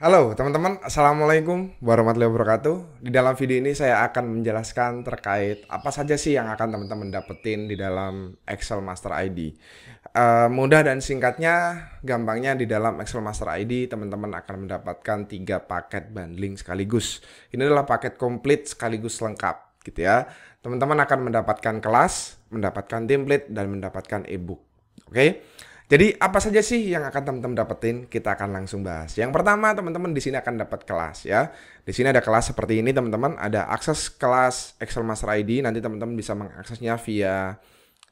Halo teman-teman, Assalamualaikum warahmatullahi wabarakatuh Di dalam video ini saya akan menjelaskan terkait apa saja sih yang akan teman-teman dapetin di dalam Excel Master ID uh, eh, Mudah dan singkatnya, gampangnya di dalam Excel Master ID teman-teman akan mendapatkan tiga paket bundling sekaligus Ini adalah paket komplit sekaligus lengkap gitu ya Teman-teman akan mendapatkan kelas, mendapatkan template, dan mendapatkan ebook Oke, okay? Jadi apa saja sih yang akan teman-teman dapetin? Kita akan langsung bahas. Yang pertama teman-teman di sini akan dapat kelas ya. Di sini ada kelas seperti ini teman-teman. Ada akses kelas Excel Master ID. Nanti teman-teman bisa mengaksesnya via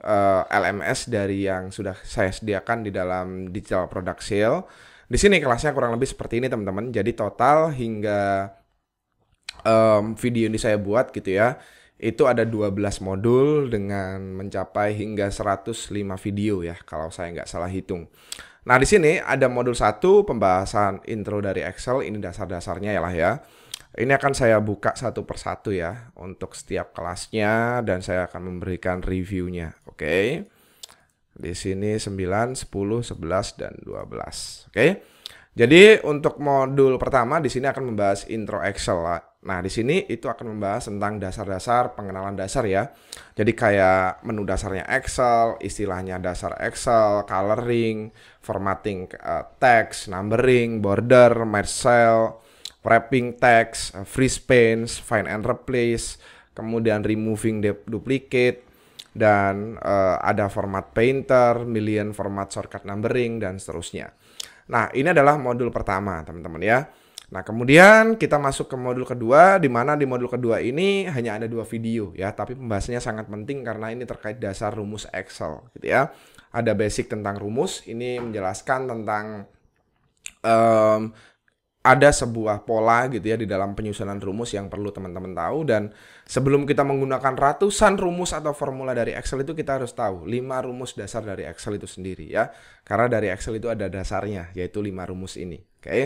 uh, eh, LMS dari yang sudah saya sediakan di dalam digital product sale. Di sini kelasnya kurang lebih seperti ini teman-teman. Jadi total hingga um, video ini saya buat gitu ya itu ada 12 modul dengan mencapai hingga 105 video ya kalau saya nggak salah hitung. Nah di sini ada modul 1 pembahasan intro dari Excel ini dasar-dasarnya ya lah ya. Ini akan saya buka satu persatu ya untuk setiap kelasnya dan saya akan memberikan reviewnya. Oke. Okay? Di sini 9, 10, 11, dan 12. Oke. Okay? Jadi untuk modul pertama di sini akan membahas intro Excel. Nah, di sini itu akan membahas tentang dasar-dasar pengenalan dasar ya. Jadi kayak menu dasarnya Excel, istilahnya dasar Excel, coloring, formatting uh, text, numbering, border, merge cell, wrapping text, eh, free space, find and replace, kemudian removing duplicate dan uh, ada format painter, million format shortcut numbering dan seterusnya. Nah, ini adalah modul pertama, teman-teman ya. Nah, kemudian kita masuk ke modul kedua, di mana di modul kedua ini hanya ada dua video ya, tapi pembahasannya sangat penting karena ini terkait dasar rumus Excel gitu ya. Ada basic tentang rumus, ini menjelaskan tentang um, ada sebuah pola gitu ya di dalam penyusunan rumus yang perlu teman-teman tahu dan sebelum kita menggunakan ratusan rumus atau formula dari Excel itu kita harus tahu lima rumus dasar dari Excel itu sendiri ya. Karena dari Excel itu ada dasarnya yaitu lima rumus ini. Oke. Okay?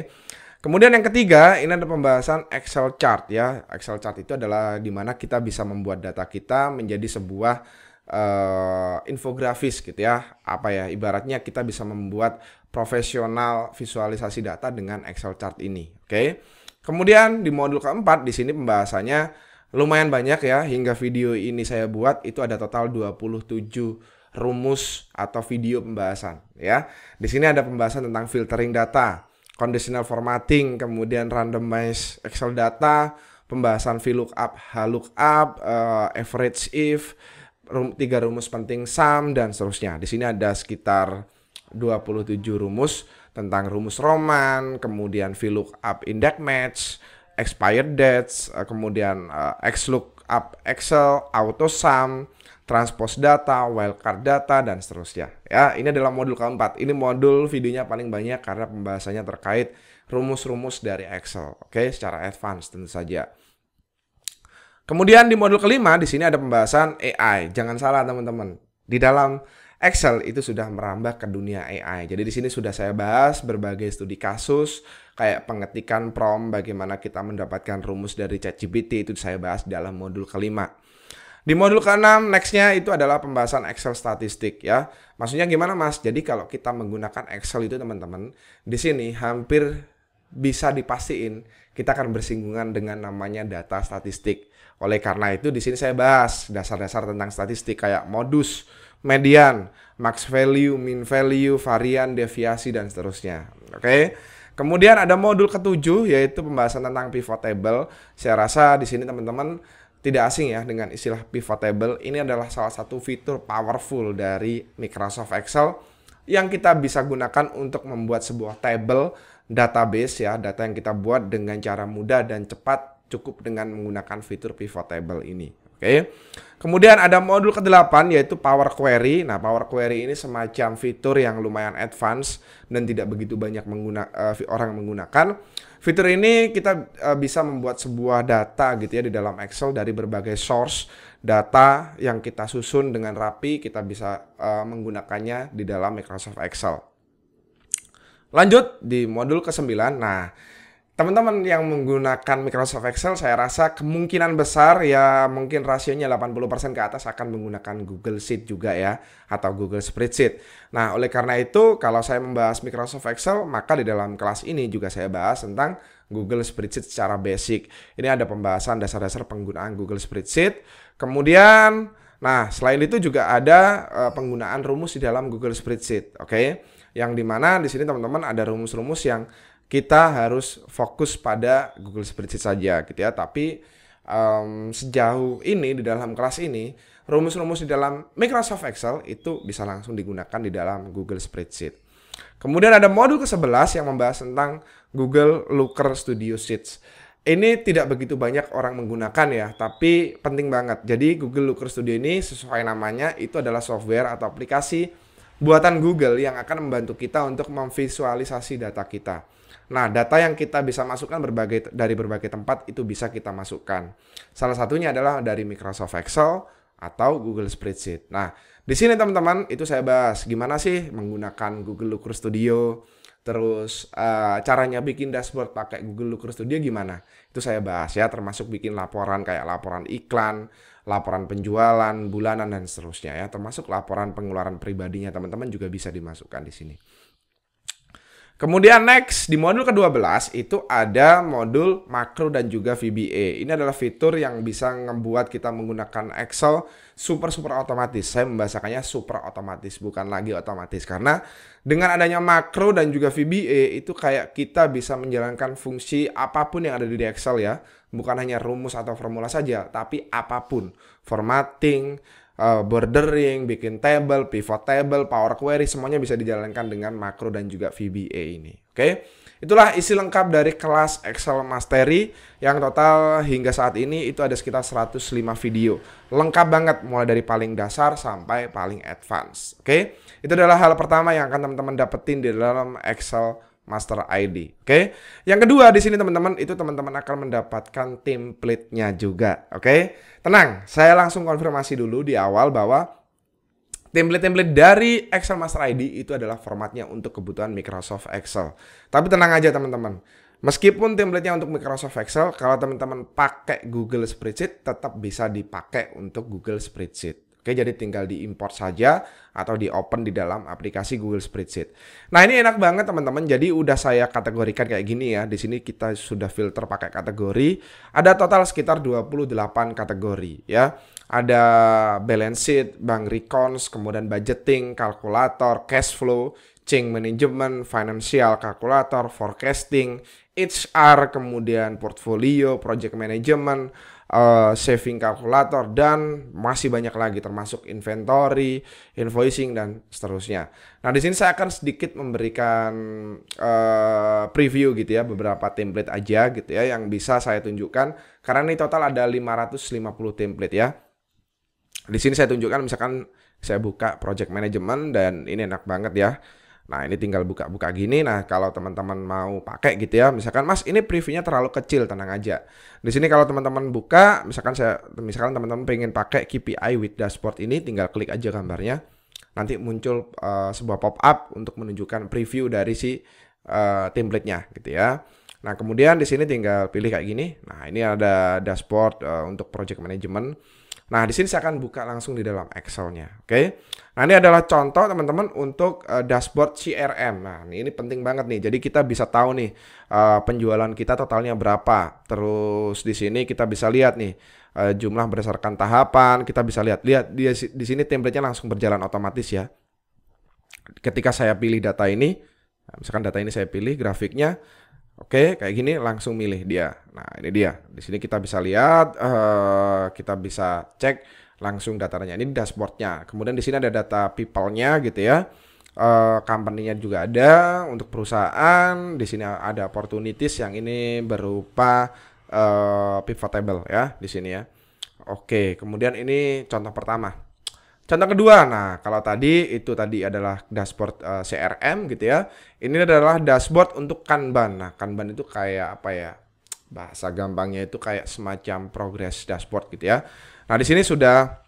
Kemudian yang ketiga, ini ada pembahasan Excel chart ya. Excel chart itu adalah dimana kita bisa membuat data kita menjadi sebuah uh, infografis gitu ya apa ya ibaratnya kita bisa membuat profesional visualisasi data dengan Excel chart ini oke okay? kemudian di modul keempat di sini pembahasannya lumayan banyak ya hingga video ini saya buat itu ada total 27 rumus atau video pembahasan ya di sini ada pembahasan tentang filtering data conditional formatting kemudian randomize Excel data pembahasan VLOOKUP, HLOOKUP, uh, average if, tiga rumus penting sum dan seterusnya. Di sini ada sekitar 27 rumus tentang rumus Roman, kemudian VLOOKUP index match, expired dates, eh, kemudian uh, eh, XLOOKUP Excel, auto AutoSum, transpose data, wildcard data, dan seterusnya. Ya, ini adalah modul keempat. Ini modul videonya paling banyak karena pembahasannya terkait rumus-rumus dari Excel. Oke, secara advance tentu saja. Kemudian di modul kelima di sini ada pembahasan AI. Jangan salah teman-teman. Di dalam Excel itu sudah merambah ke dunia AI. Jadi di sini sudah saya bahas berbagai studi kasus kayak pengetikan prompt bagaimana kita mendapatkan rumus dari ChatGPT itu saya bahas dalam modul kelima. Di modul keenam 6 nextnya itu adalah pembahasan Excel statistik ya. Maksudnya gimana Mas? Jadi kalau kita menggunakan Excel itu teman-teman, di sini hampir bisa dipastiin kita akan bersinggungan dengan namanya data statistik. Oleh karena itu di sini saya bahas dasar-dasar tentang statistik kayak modus, median, max value, min value, varian, deviasi dan seterusnya. Oke. Kemudian ada modul ketujuh yaitu pembahasan tentang pivot table. Saya rasa di sini teman-teman tidak asing ya dengan istilah pivot table. Ini adalah salah satu fitur powerful dari Microsoft Excel yang kita bisa gunakan untuk membuat sebuah table database ya, data yang kita buat dengan cara mudah dan cepat cukup dengan menggunakan fitur pivot table ini. Oke. Okay. Kemudian ada modul ke-8 yaitu Power Query. Nah, Power Query ini semacam fitur yang lumayan advance dan tidak begitu banyak mengguna, uh, eh, orang menggunakan. Fitur ini kita uh, bisa membuat sebuah data gitu ya di dalam Excel dari berbagai source data yang kita susun dengan rapi, kita bisa uh, menggunakannya di dalam Microsoft Excel. Lanjut di modul ke-9. Nah, teman-teman yang menggunakan Microsoft Excel saya rasa kemungkinan besar ya mungkin rasionya 80% ke atas akan menggunakan Google Sheet juga ya atau Google Spreadsheet. Nah, oleh karena itu kalau saya membahas Microsoft Excel maka di dalam kelas ini juga saya bahas tentang Google Spreadsheet secara basic. Ini ada pembahasan dasar-dasar penggunaan Google Spreadsheet. Kemudian nah, selain itu juga ada eh, penggunaan rumus di dalam Google Spreadsheet, oke? Okay? Yang dimana di sini teman-teman ada rumus-rumus yang kita harus fokus pada Google Spreadsheet saja gitu ya. Tapi um, sejauh ini di dalam kelas ini rumus-rumus di dalam Microsoft Excel itu bisa langsung digunakan di dalam Google Spreadsheet. Kemudian ada modul ke-11 yang membahas tentang Google Looker Studio Sheets. Ini tidak begitu banyak orang menggunakan ya, tapi penting banget. Jadi Google Looker Studio ini sesuai namanya itu adalah software atau aplikasi buatan Google yang akan membantu kita untuk memvisualisasi data kita. Nah, data yang kita bisa masukkan berbagai dari berbagai tempat itu bisa kita masukkan. Salah satunya adalah dari Microsoft Excel atau Google Spreadsheet. Nah, di sini teman-teman itu saya bahas gimana sih menggunakan Google Looker Studio, terus uh, caranya bikin dashboard pakai Google Looker Studio gimana? Itu saya bahas ya, termasuk bikin laporan kayak laporan iklan, laporan penjualan bulanan dan seterusnya ya, termasuk laporan pengeluaran pribadinya teman-teman juga bisa dimasukkan di sini. Kemudian next di modul ke-12 itu ada modul makro dan juga VBA. Ini adalah fitur yang bisa membuat kita menggunakan Excel super super otomatis. Saya membahasakannya super otomatis bukan lagi otomatis karena dengan adanya makro dan juga VBA itu kayak kita bisa menjalankan fungsi apapun yang ada di Excel ya bukan hanya rumus atau formula saja, tapi apapun. Formatting, uh, bordering, bikin table, pivot table, power query, semuanya bisa dijalankan dengan makro dan juga VBA ini. Oke, okay? itulah isi lengkap dari kelas Excel Mastery yang total hingga saat ini itu ada sekitar 105 video. Lengkap banget mulai dari paling dasar sampai paling advance. Oke, okay? itu adalah hal pertama yang akan teman-teman dapetin di dalam Excel master ID. Oke. Okay? Yang kedua di sini teman-teman itu teman-teman akan mendapatkan template-nya juga. Oke. Okay? Tenang, saya langsung konfirmasi dulu di awal bahwa template-template dari Excel Master ID itu adalah formatnya untuk kebutuhan Microsoft Excel. Tapi tenang aja teman-teman. Meskipun template-nya untuk Microsoft Excel, kalau teman-teman pakai Google Spreadsheet tetap bisa dipakai untuk Google Spreadsheet. Oke, jadi tinggal diimport saja atau di open di dalam aplikasi Google Spreadsheet. Nah, ini enak banget teman-teman. Jadi udah saya kategorikan kayak gini ya. Di sini kita sudah filter pakai kategori. Ada total sekitar 28 kategori ya. Ada balance sheet, bank records, kemudian budgeting, kalkulator, cash flow, change management, financial kalkulator, forecasting, HR, kemudian portfolio, project management, Eh, saving kalkulator dan masih banyak lagi termasuk inventory, invoicing dan seterusnya. Nah, di sini saya akan sedikit memberikan uh, preview gitu ya beberapa template aja gitu ya yang bisa saya tunjukkan karena ini total ada 550 template ya. Di sini saya tunjukkan misalkan saya buka project management dan ini enak banget ya Nah ini tinggal buka-buka gini. Nah kalau teman-teman mau pakai gitu ya, misalkan Mas ini previewnya terlalu kecil, tenang aja. Di sini kalau teman-teman buka, misalkan saya, misalkan teman-teman pengen pakai KPI with dashboard ini, tinggal klik aja gambarnya. Nanti muncul uh, sebuah pop up untuk menunjukkan preview dari si uh, template-nya gitu ya. Nah kemudian di sini tinggal pilih kayak gini. Nah ini ada dashboard uh, untuk project management. Nah, di sini saya akan buka langsung di dalam Excel-nya, oke? Okay? Nah, ini adalah contoh teman-teman untuk uh, dashboard CRM. Nah, ini, penting banget nih. Jadi kita bisa tahu nih uh, penjualan kita totalnya berapa. Terus di sini kita bisa lihat nih uh, jumlah berdasarkan tahapan. Kita bisa lihat, lihat di, di sini template-nya langsung berjalan otomatis ya. Ketika saya pilih data ini, misalkan data ini saya pilih grafiknya, Oke, kayak gini langsung milih dia. Nah, ini dia. Di sini kita bisa lihat, uh, kita bisa cek langsung datanya. Ini dashboardnya. Kemudian di sini ada data people-nya gitu ya. Uh, company-nya juga ada untuk perusahaan. Di sini ada opportunities yang ini berupa uh, eh, pivot table ya di sini ya. Oke, kemudian ini contoh pertama. Contoh kedua, nah kalau tadi itu tadi adalah dashboard uh, eh, CRM gitu ya. Ini adalah dashboard untuk Kanban. Nah, Kanban itu kayak apa ya? Bahasa gampangnya itu kayak semacam progress dashboard gitu ya. Nah, di sini sudah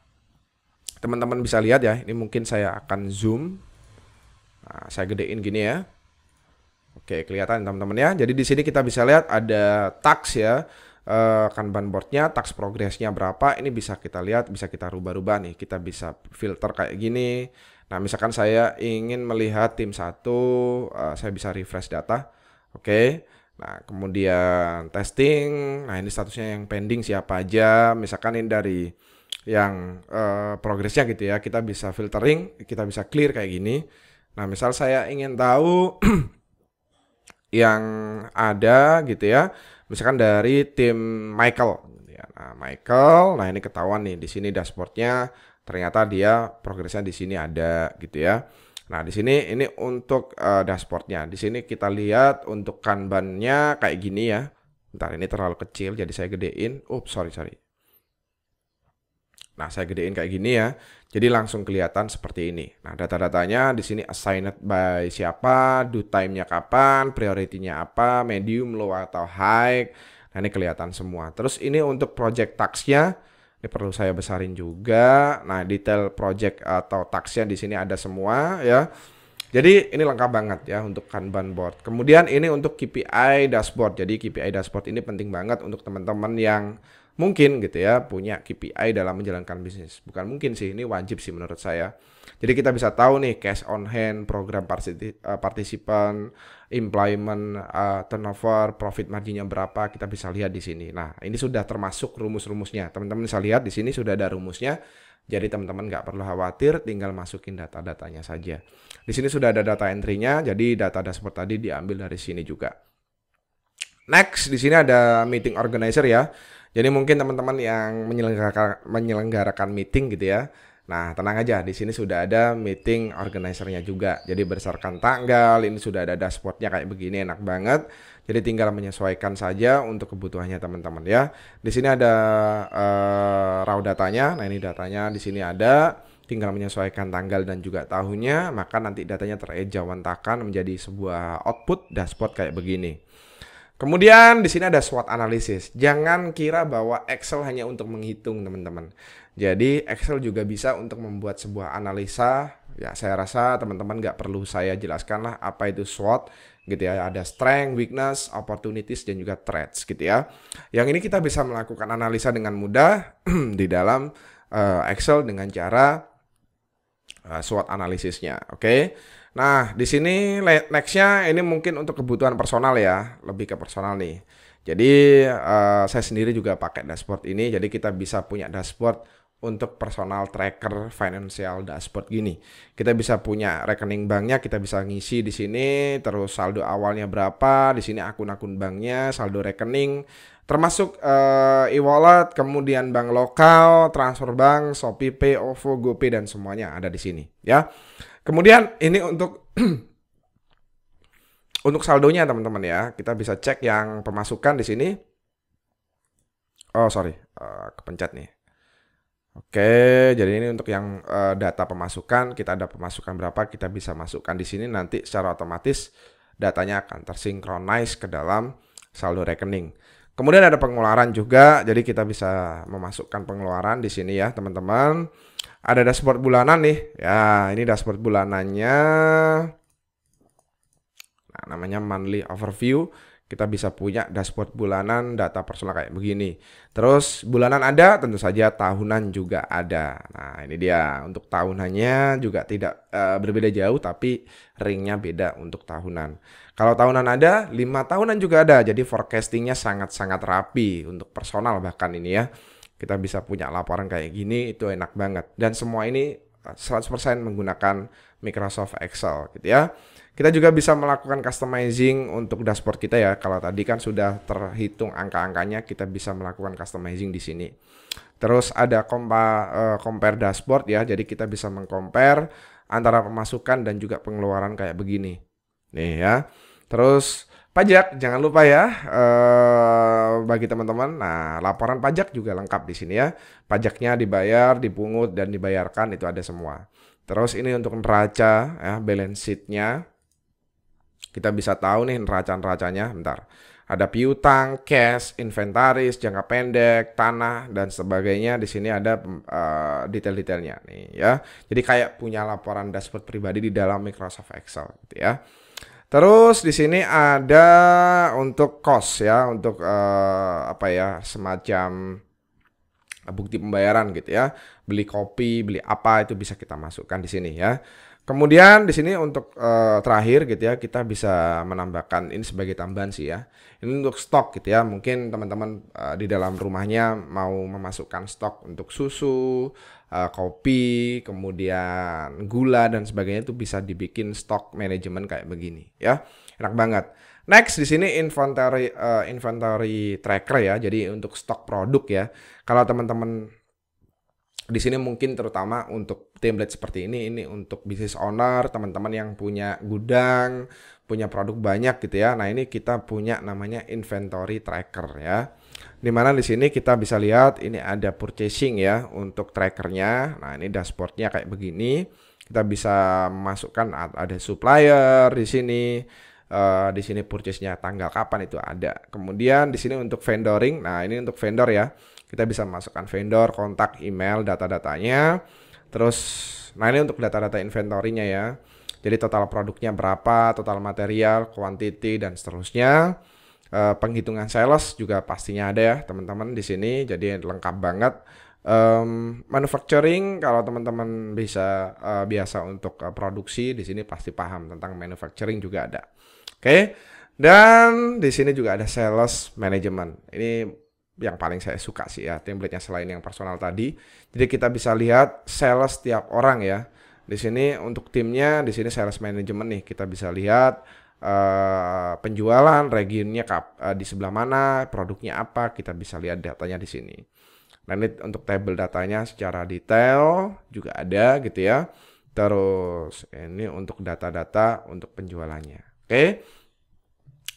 teman-teman bisa lihat ya. Ini mungkin saya akan zoom. Nah, saya gedein gini ya. Oke, kelihatan teman-teman ya. Jadi di sini kita bisa lihat ada tax ya kan kanban boardnya, tax progressnya berapa, ini bisa kita lihat, bisa kita rubah-rubah nih. Kita bisa filter kayak gini. Nah, misalkan saya ingin melihat tim satu, uh, saya bisa refresh data. Oke. Okay. Nah, kemudian testing. Nah, ini statusnya yang pending siapa aja. Misalkan ini dari yang uh, eh, progresnya gitu ya. Kita bisa filtering, kita bisa clear kayak gini. Nah, misal saya ingin tahu yang ada gitu ya misalkan dari tim Michael Nah, Michael, nah ini ketahuan nih di sini dashboardnya ternyata dia progresnya di sini ada gitu ya. Nah, di sini ini untuk uh, dashboardnya. Di sini kita lihat untuk kanbannya kayak gini ya. Ntar ini terlalu kecil jadi saya gedein. Oh sorry, sorry. Nah, saya gedein kayak gini ya. Jadi langsung kelihatan seperti ini. Nah, data-datanya di sini assigned by siapa, due time-nya kapan, priority-nya apa, medium, low atau high. Nah, ini kelihatan semua. Terus ini untuk project tax-nya ini perlu saya besarin juga. Nah, detail project atau tax-nya di sini ada semua ya. Jadi ini lengkap banget ya untuk Kanban board. Kemudian ini untuk KPI dashboard. Jadi KPI dashboard ini penting banget untuk teman-teman yang mungkin gitu ya punya KPI dalam menjalankan bisnis. Bukan mungkin sih, ini wajib sih menurut saya. Jadi kita bisa tahu nih cash on hand, program eh, partisipan, employment, uh, turnover, profit marginnya berapa, kita bisa lihat di sini. Nah, ini sudah termasuk rumus-rumusnya. Teman-teman bisa lihat di sini sudah ada rumusnya. Jadi teman-teman nggak perlu khawatir, tinggal masukin data-datanya saja. Di sini sudah ada data entry-nya, jadi data dashboard tadi diambil dari sini juga. Next, di sini ada meeting organizer ya. Jadi mungkin teman-teman yang menyelenggarakan menyelenggarakan meeting gitu ya. Nah, tenang aja, di sini sudah ada meeting organizer-nya juga. Jadi berdasarkan tanggal, ini sudah ada dashboardnya kayak begini, enak banget. Jadi tinggal menyesuaikan saja untuk kebutuhannya teman-teman ya. Di sini ada uh, raw datanya. Nah, ini datanya di sini ada. Tinggal menyesuaikan tanggal dan juga tahunnya, maka nanti datanya terejawantakan menjadi sebuah output dashboard kayak begini. Kemudian di sini ada SWOT analysis. Jangan kira bahwa Excel hanya untuk menghitung, teman-teman. Jadi Excel juga bisa untuk membuat sebuah analisa. Ya, saya rasa teman-teman nggak perlu saya jelaskan lah apa itu SWOT gitu ya. Ada strength, weakness, opportunities dan juga threats gitu ya. Yang ini kita bisa melakukan analisa dengan mudah di dalam uh, Excel dengan cara uh, SWOT analisisnya, oke? Okay? Nah, di sini nextnya ini mungkin untuk kebutuhan personal ya, lebih ke personal nih. Jadi uh, saya sendiri juga pakai dashboard ini, jadi kita bisa punya dashboard untuk personal tracker financial dashboard gini. Kita bisa punya rekening banknya, kita bisa ngisi di sini, terus saldo awalnya berapa, di sini akun-akun banknya, saldo rekening, termasuk uh, e-wallet, kemudian bank lokal, transfer bank, Shopee Pay, OVO, GoPay dan semuanya ada di sini, ya. Kemudian ini untuk untuk saldonya teman-teman ya, kita bisa cek yang pemasukan di sini. Oh sorry, uh, kepencet nih Oke, jadi ini untuk yang uh, data pemasukan, kita ada pemasukan berapa, kita bisa masukkan di sini nanti secara otomatis datanya akan tersinkronize ke dalam saldo rekening. Kemudian ada pengeluaran juga, jadi kita bisa memasukkan pengeluaran di sini ya teman-teman. Ada dashboard bulanan nih, ya ini dashboard bulanannya. Nah, namanya monthly overview kita bisa punya dashboard bulanan data personal kayak begini. Terus bulanan ada, tentu saja tahunan juga ada. Nah, ini dia untuk tahunannya juga tidak uh, berbeda jauh tapi ringnya beda untuk tahunan. Kalau tahunan ada, lima tahunan juga ada. Jadi forecastingnya sangat-sangat rapi untuk personal bahkan ini ya. Kita bisa punya laporan kayak gini itu enak banget. Dan semua ini 100% menggunakan Microsoft Excel gitu ya. Kita juga bisa melakukan customizing untuk dashboard kita ya. Kalau tadi kan sudah terhitung angka-angkanya, kita bisa melakukan customizing di sini. Terus ada kompa, uh, compare dashboard ya. Jadi kita bisa mengcompare antara pemasukan dan juga pengeluaran kayak begini. Nih ya. Terus pajak jangan lupa ya uh, bagi teman-teman. Nah, laporan pajak juga lengkap di sini ya. Pajaknya dibayar, dipungut dan dibayarkan itu ada semua. Terus ini untuk neraca ya balance sheet-nya. Kita bisa tahu nih neraca-neracanya, bentar. Ada piutang, cash, inventaris, jangka pendek, tanah, dan sebagainya. Di sini ada uh, detail-detailnya nih ya. Jadi kayak punya laporan dashboard pribadi di dalam Microsoft Excel gitu ya. Terus di sini ada untuk cost ya, untuk uh, apa ya, semacam bukti pembayaran gitu ya. Beli kopi, beli apa itu bisa kita masukkan di sini ya. Kemudian di sini untuk uh, terakhir gitu ya kita bisa menambahkan ini sebagai tambahan sih ya. Ini untuk stok gitu ya. Mungkin teman-teman uh, di dalam rumahnya mau memasukkan stok untuk susu, uh, kopi, kemudian gula dan sebagainya itu bisa dibikin stok manajemen kayak begini ya. Enak banget. Next di sini inventory uh, inventory tracker ya. Jadi untuk stok produk ya. Kalau teman-teman di sini mungkin terutama untuk template seperti ini ini untuk bisnis owner teman-teman yang punya gudang punya produk banyak gitu ya nah ini kita punya namanya inventory tracker ya dimana di sini kita bisa lihat ini ada purchasing ya untuk trackernya nah ini dashboardnya kayak begini kita bisa masukkan ada supplier di sini Uh, di sini purchase-nya tanggal kapan itu ada. Kemudian di sini untuk vendoring. Nah, ini untuk vendor ya kita bisa masukkan vendor, kontak, email, data-datanya. Terus, nah ini untuk data-data inventory ya. Jadi total produknya berapa, total material, quantity, dan seterusnya. E, penghitungan sales juga pastinya ada ya teman-teman di sini, jadi lengkap banget. Um, manufacturing kalau teman-teman bisa uh, biasa untuk uh, produksi di sini pasti paham tentang manufacturing juga ada. Oke. Okay? Dan di sini juga ada sales management. Ini yang paling saya suka sih ya template-nya selain yang personal tadi. Jadi kita bisa lihat sales setiap orang ya. Di sini untuk timnya, di sini sales management nih kita bisa lihat uh, penjualan regionnya kap, uh, di sebelah mana, produknya apa, kita bisa lihat datanya di sini. Nah ini untuk table datanya secara detail juga ada gitu ya. Terus ini untuk data-data untuk penjualannya. Oke. Okay?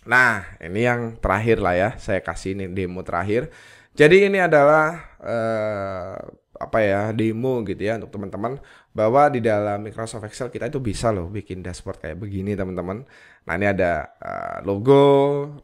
Nah, ini yang terakhir lah ya. Saya kasih ini demo terakhir. Jadi ini adalah eh, apa ya demo gitu ya untuk teman-teman bahwa di dalam Microsoft Excel kita itu bisa loh bikin dashboard kayak begini teman-teman. Nah ini ada eh, logo,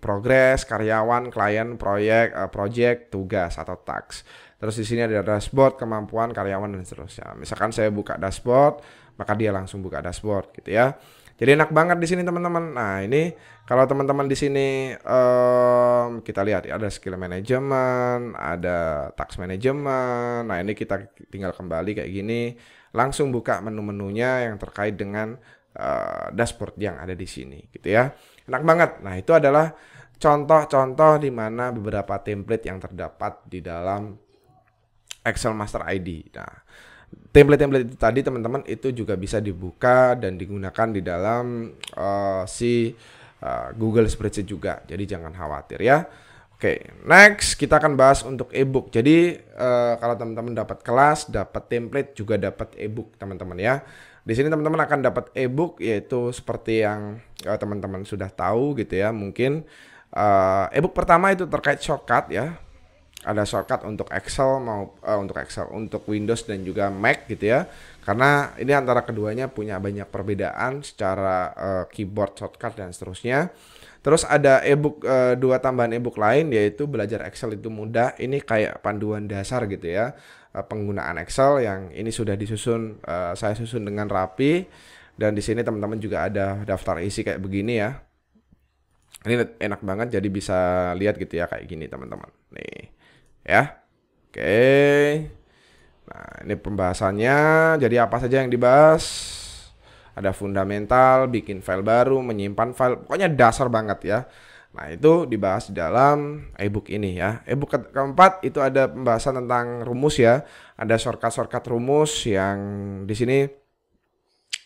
progres, karyawan, klien, proyek, eh, project, tugas atau tax. Terus di sini ada dashboard, kemampuan karyawan dan seterusnya. Misalkan saya buka dashboard, maka dia langsung buka dashboard gitu ya. Jadi enak banget di sini teman-teman. Nah, ini kalau teman-teman di sini um, kita lihat ya, ada skill management, ada tax management. Nah, ini kita tinggal kembali kayak gini, langsung buka menu-menunya yang terkait dengan uh, dashboard yang ada di sini gitu ya. Enak banget. Nah, itu adalah contoh-contoh di mana beberapa template yang terdapat di dalam Excel Master ID. Nah, template-template itu tadi teman-teman itu juga bisa dibuka dan digunakan di dalam uh, si uh, Google Spreadsheet juga. Jadi jangan khawatir ya. Oke, okay, next kita akan bahas untuk ebook. Jadi uh, kalau teman-teman dapat kelas, dapat template juga dapat ebook teman-teman ya. Di sini teman-teman akan dapat ebook yaitu seperti yang teman-teman uh, sudah tahu gitu ya. Mungkin uh, ebook pertama itu terkait shortcut ya ada shortcut untuk Excel mau uh, untuk Excel untuk Windows dan juga Mac gitu ya karena ini antara keduanya punya banyak perbedaan secara uh, keyboard shortcut dan seterusnya terus ada ebook uh, dua tambahan ebook lain yaitu belajar Excel itu mudah ini kayak panduan dasar gitu ya uh, penggunaan Excel yang ini sudah disusun uh, saya susun dengan rapi dan di sini teman-teman juga ada daftar isi kayak begini ya ini enak banget jadi bisa lihat gitu ya kayak gini teman-teman nih ya. Oke. Nah, ini pembahasannya. Jadi apa saja yang dibahas? Ada fundamental, bikin file baru, menyimpan file. Pokoknya dasar banget ya. Nah, itu dibahas di dalam book ini ya. Ebook ke keempat itu ada pembahasan tentang rumus ya. Ada shortcut-shortcut rumus yang di sini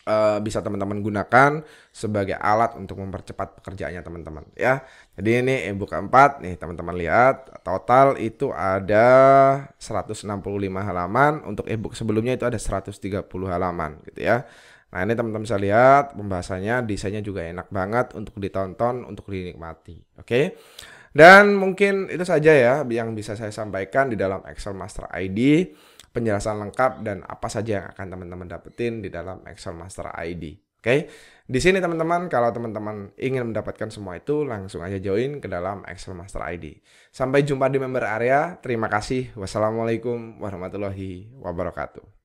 Eh, bisa teman-teman gunakan sebagai alat untuk mempercepat pekerjaannya teman-teman ya. Jadi ini ebook keempat nih teman-teman lihat total itu ada 165 halaman untuk ebook sebelumnya itu ada 130 halaman gitu ya. Nah ini teman-teman bisa lihat pembahasannya desainnya juga enak banget untuk ditonton untuk dinikmati oke. Okay? Dan mungkin itu saja ya yang bisa saya sampaikan di dalam Excel Master ID penjelasan lengkap dan apa saja yang akan teman-teman dapetin di dalam Excel Master ID. Oke, di sini teman-teman kalau teman-teman ingin mendapatkan semua itu langsung aja join ke dalam Excel Master ID. Sampai jumpa di member area. Terima kasih. Wassalamualaikum warahmatullahi wabarakatuh.